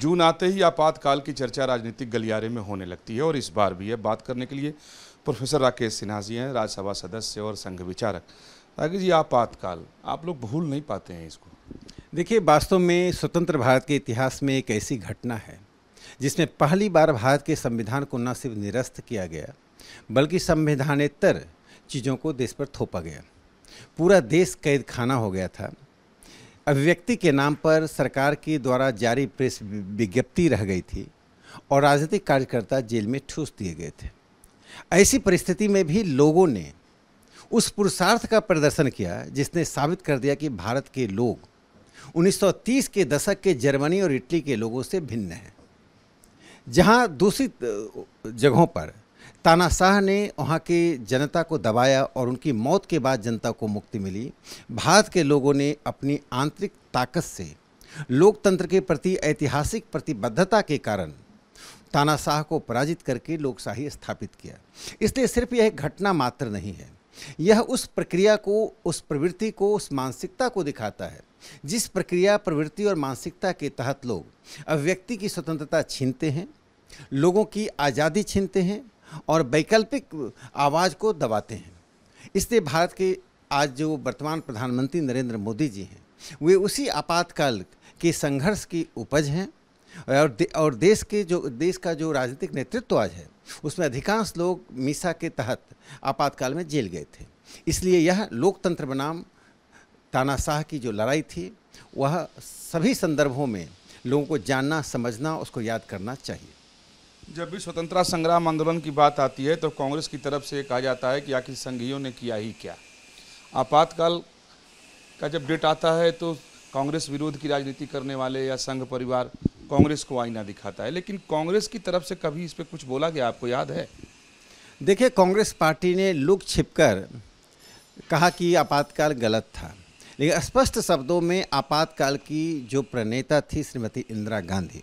जून आते ही आपातकाल की चर्चा राजनीतिक गलियारे में होने लगती है और इस बार भी है बात करने के लिए प्रोफेसर राकेश सिन्हा जी हैं राज्यसभा सदस्य और संघ विचारक राकेश जी आपातकाल आप लोग भूल नहीं पाते हैं इसको देखिए वास्तव में स्वतंत्र भारत के इतिहास में एक ऐसी घटना है जिसमें पहली बार भारत के संविधान को न सिर्फ निरस्त किया गया बल्कि संविधानेतर चीज़ों को देश पर थोपा गया पूरा देश कैद खाना हो गया था अभिव्यक्ति के नाम पर सरकार के द्वारा जारी प्रेस विज्ञप्ति रह गई थी और राजनीतिक कार्यकर्ता जेल में ठूस दिए गए थे ऐसी परिस्थिति में भी लोगों ने उस पुरुषार्थ का प्रदर्शन किया जिसने साबित कर दिया कि भारत के लोग 1930 के दशक के जर्मनी और इटली के लोगों से भिन्न हैं जहां दूसरी जगहों पर तानाशाह ने वहाँ की जनता को दबाया और उनकी मौत के बाद जनता को मुक्ति मिली भारत के लोगों ने अपनी आंतरिक ताकत से लोकतंत्र के प्रति ऐतिहासिक प्रतिबद्धता के कारण तानाशाह को पराजित करके लोकशाही स्थापित किया इसलिए सिर्फ यह घटना मात्र नहीं है यह उस प्रक्रिया को उस प्रवृत्ति को उस मानसिकता को दिखाता है जिस प्रक्रिया प्रवृत्ति और मानसिकता के तहत लोग अभिव्यक्ति की स्वतंत्रता छीनते हैं लोगों की आज़ादी छीनते हैं और वैकल्पिक आवाज़ को दबाते हैं इसलिए भारत के आज जो वर्तमान प्रधानमंत्री नरेंद्र मोदी जी हैं वे उसी आपातकाल के संघर्ष की उपज हैं और दे, और देश के जो देश का जो राजनीतिक नेतृत्व आज है उसमें अधिकांश लोग मीसा के तहत आपातकाल में जेल गए थे इसलिए यह लोकतंत्र बनाम तानाशाह की जो लड़ाई थी वह सभी संदर्भों में लोगों को जानना समझना उसको याद करना चाहिए जब भी स्वतंत्रता संग्राम आंदोलन की बात आती है तो कांग्रेस की तरफ से कहा जाता है कि आखिर संघियों ने किया ही क्या आपातकाल का जब डेट आता है तो कांग्रेस विरोध की राजनीति करने वाले या संघ परिवार कांग्रेस को आईना दिखाता है लेकिन कांग्रेस की तरफ से कभी इस पर कुछ बोला गया आपको याद है देखिए कांग्रेस पार्टी ने लुक छिपकर कहा कि आपातकाल गलत था लेकिन स्पष्ट शब्दों में आपातकाल की जो प्रणेता थी श्रीमती इंदिरा गांधी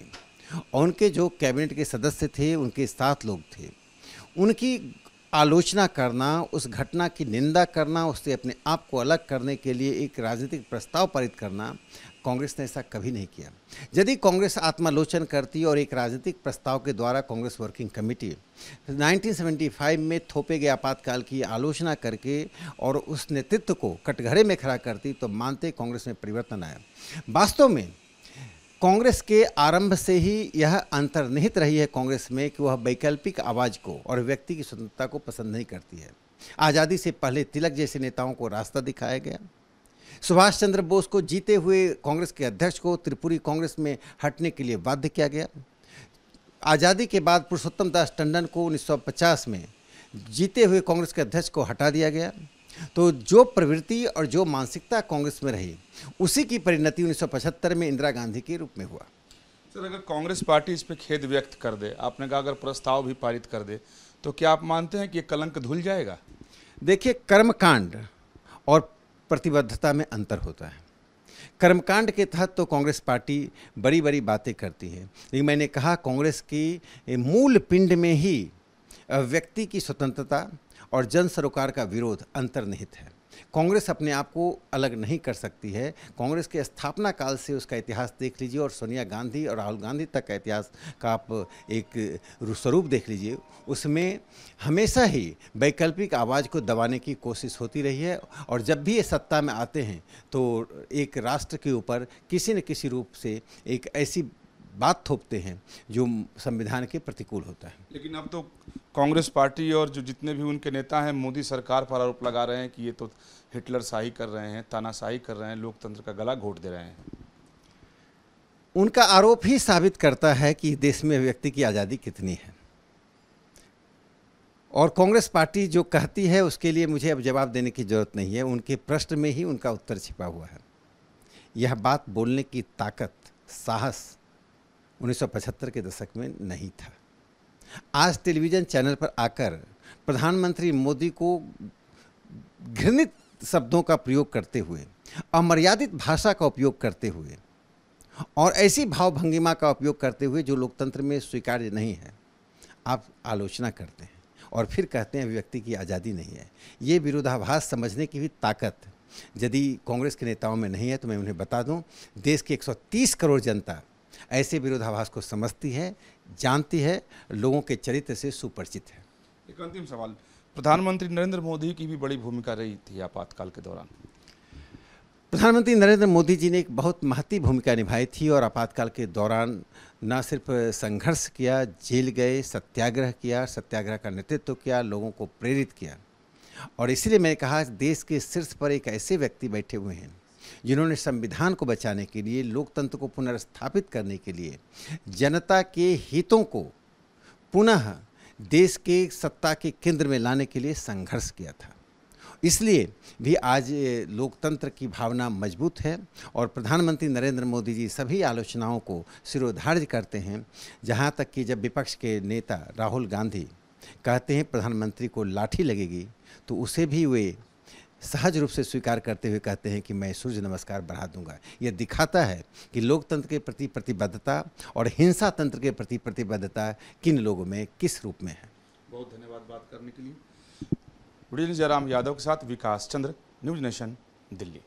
और उनके जो कैबिनेट के सदस्य थे उनके साथ लोग थे उनकी आलोचना करना उस घटना की निंदा करना उससे अपने आप को अलग करने के लिए एक राजनीतिक प्रस्ताव पारित करना कांग्रेस ने ऐसा कभी नहीं किया यदि कांग्रेस आत्मालोचन करती और एक राजनीतिक प्रस्ताव के द्वारा कांग्रेस वर्किंग कमेटी 1975 में थोपे गए आपातकाल की आलोचना करके और उस नेतृत्व को कटघरे में खड़ा करती तो मानते कांग्रेस में परिवर्तन आया वास्तव में कांग्रेस के आरंभ से ही यह अंतर्निहित रही है कांग्रेस में कि वह वैकल्पिक आवाज को और व्यक्ति की स्वतंत्रता को पसंद नहीं करती है आज़ादी से पहले तिलक जैसे नेताओं को रास्ता दिखाया गया सुभाष चंद्र बोस को जीते हुए कांग्रेस के अध्यक्ष को त्रिपुरी कांग्रेस में हटने के लिए बाध्य किया गया आज़ादी के बाद पुरुषोत्तम दास टंडन को 1950 में जीते हुए कांग्रेस के अध्यक्ष को हटा दिया गया तो जो प्रवृत्ति और जो मानसिकता कांग्रेस में रही उसी की परिणति 1975 में इंदिरा गांधी के रूप में हुआ सर अगर कांग्रेस पार्टी इस पर खेद व्यक्त कर दे आपने कहा अगर प्रस्ताव भी पारित कर दे तो क्या आप मानते हैं कि कलंक धुल जाएगा देखिए कर्मकांड और प्रतिबद्धता में अंतर होता है कर्मकांड के तहत तो कांग्रेस पार्टी बड़ी बड़ी बातें करती है लेकिन मैंने कहा कांग्रेस की मूल पिंड में ही व्यक्ति की स्वतंत्रता और जन सरोकार का विरोध अंतर्निहित है कांग्रेस अपने आप को अलग नहीं कर सकती है कांग्रेस के स्थापना काल से उसका इतिहास देख लीजिए और सोनिया गांधी और राहुल गांधी तक का इतिहास का आप एक स्वरूप देख लीजिए उसमें हमेशा ही वैकल्पिक आवाज़ को दबाने की कोशिश होती रही है और जब भी ये सत्ता में आते हैं तो एक राष्ट्र के ऊपर किसी न किसी रूप से एक ऐसी बात थोपते हैं जो संविधान के प्रतिकूल होता है लेकिन अब तो कांग्रेस पार्टी और जो जितने भी उनके नेता हैं मोदी सरकार पर आरोप लगा रहे हैं कि ये तो हिटलर शाही कर रहे हैं तानाशाही कर रहे हैं लोकतंत्र का गला घोट दे रहे हैं उनका आरोप ही साबित करता है कि देश में व्यक्ति की आज़ादी कितनी है और कांग्रेस पार्टी जो कहती है उसके लिए मुझे अब जवाब देने की ज़रूरत नहीं है उनके प्रश्न में ही उनका उत्तर छिपा हुआ है यह बात बोलने की ताकत साहस 1975 के दशक में नहीं था आज टेलीविज़न चैनल पर आकर प्रधानमंत्री मोदी को घृणित शब्दों का प्रयोग करते हुए अमर्यादित भाषा का उपयोग करते हुए और ऐसी भावभंगिमा का उपयोग करते हुए जो लोकतंत्र में स्वीकार्य नहीं है आप आलोचना करते हैं और फिर कहते हैं व्यक्ति की आज़ादी नहीं है ये विरोधाभास समझने की भी ताकत यदि कांग्रेस के नेताओं में नहीं है तो मैं उन्हें बता दूं देश की 130 करोड़ जनता ऐसे विरोधाभास को समझती है जानती है लोगों के चरित्र से सुपरिचित है एक अंतिम सवाल प्रधानमंत्री नरेंद्र मोदी की भी बड़ी भूमिका रही थी आपातकाल के दौरान प्रधानमंत्री नरेंद्र मोदी जी ने एक बहुत महती भूमिका निभाई थी और आपातकाल के दौरान न सिर्फ संघर्ष किया जेल गए सत्याग्रह किया सत्याग्रह का नेतृत्व किया लोगों को प्रेरित किया और इसलिए मैंने कहा देश के शीर्ष पर एक ऐसे व्यक्ति बैठे हुए हैं जिन्होंने संविधान को बचाने के लिए लोकतंत्र को पुनर्स्थापित करने के लिए जनता के हितों को पुनः देश के सत्ता के केंद्र में लाने के लिए संघर्ष किया था इसलिए भी आज लोकतंत्र की भावना मजबूत है और प्रधानमंत्री नरेंद्र मोदी जी सभी आलोचनाओं को सिरोधार्य करते हैं जहाँ तक कि जब विपक्ष के नेता राहुल गांधी कहते हैं प्रधानमंत्री को लाठी लगेगी तो उसे भी वे सहज रूप से स्वीकार करते हुए कहते हैं कि मैं सूर्य नमस्कार बढ़ा दूंगा यह दिखाता है कि लोकतंत्र के प्रति प्रतिबद्धता और हिंसा तंत्र के प्रति प्रतिबद्धता किन लोगों में किस रूप में है बहुत धन्यवाद बात करने के लिए जयराम यादव के साथ विकास चंद्र न्यूज नेशन दिल्ली